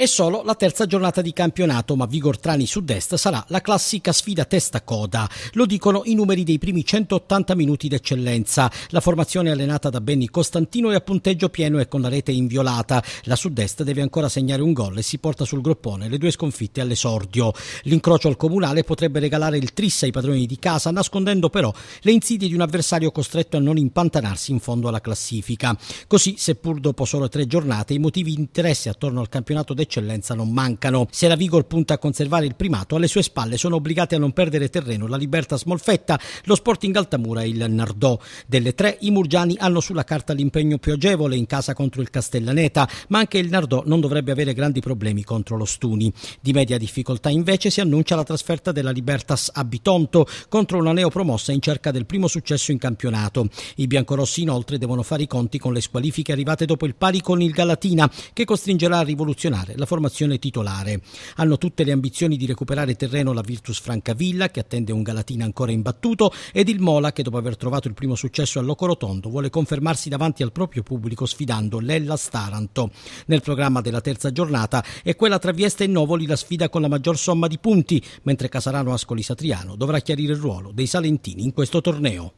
È solo la terza giornata di campionato, ma Vigortrani Sud-Est sarà la classica sfida testa-coda. Lo dicono i numeri dei primi 180 minuti d'eccellenza. La formazione allenata da Benny Costantino è a punteggio pieno e con la rete inviolata. La Sud-Est deve ancora segnare un gol e si porta sul groppone le due sconfitte all'esordio. L'incrocio al comunale potrebbe regalare il trissa ai padroni di casa, nascondendo però le insidie di un avversario costretto a non impantanarsi in fondo alla classifica. Così, seppur dopo solo tre giornate, i motivi di interesse attorno al campionato d'eccellenza eccellenza non mancano. Se la Vigor punta a conservare il primato, alle sue spalle sono obbligate a non perdere terreno la Libertas Molfetta, lo Sporting Altamura e il Nardò. Delle tre, i Murgiani hanno sulla carta l'impegno più agevole in casa contro il Castellaneta, ma anche il Nardò non dovrebbe avere grandi problemi contro lo Stuni. Di media difficoltà invece si annuncia la trasferta della Libertas a Bitonto contro una neopromossa in cerca del primo successo in campionato. I biancorossi inoltre devono fare i conti con le squalifiche arrivate dopo il pari con il Galatina che costringerà a rivoluzionare la formazione titolare. Hanno tutte le ambizioni di recuperare terreno la Virtus Francavilla che attende un Galatina ancora imbattuto ed il Mola che dopo aver trovato il primo successo all'Ocorotondo vuole confermarsi davanti al proprio pubblico sfidando l'Ella Staranto. Nel programma della terza giornata è quella tra Viesta e Novoli la sfida con la maggior somma di punti, mentre Casarano Ascoli Satriano dovrà chiarire il ruolo dei Salentini in questo torneo.